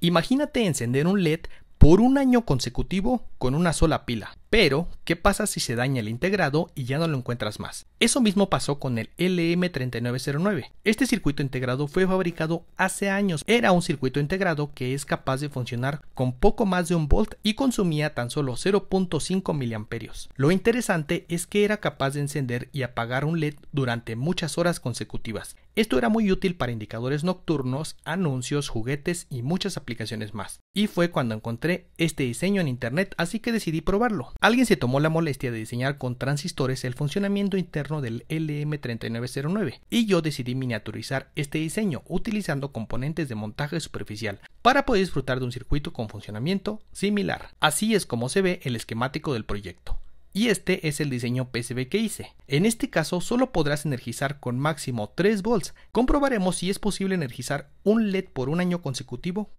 Imagínate encender un LED por un año consecutivo con una sola pila. Pero, ¿qué pasa si se daña el integrado y ya no lo encuentras más? Eso mismo pasó con el LM3909. Este circuito integrado fue fabricado hace años. Era un circuito integrado que es capaz de funcionar con poco más de un volt y consumía tan solo 0.5 miliamperios. Lo interesante es que era capaz de encender y apagar un LED durante muchas horas consecutivas. Esto era muy útil para indicadores nocturnos, anuncios, juguetes y muchas aplicaciones más. Y fue cuando encontré este diseño en internet, así que decidí probarlo. Alguien se tomó la molestia de diseñar con transistores el funcionamiento interno del LM3909 y yo decidí miniaturizar este diseño utilizando componentes de montaje superficial para poder disfrutar de un circuito con funcionamiento similar. Así es como se ve el esquemático del proyecto. Y este es el diseño PCB que hice. En este caso solo podrás energizar con máximo 3 volts. Comprobaremos si es posible energizar un LED por un año consecutivo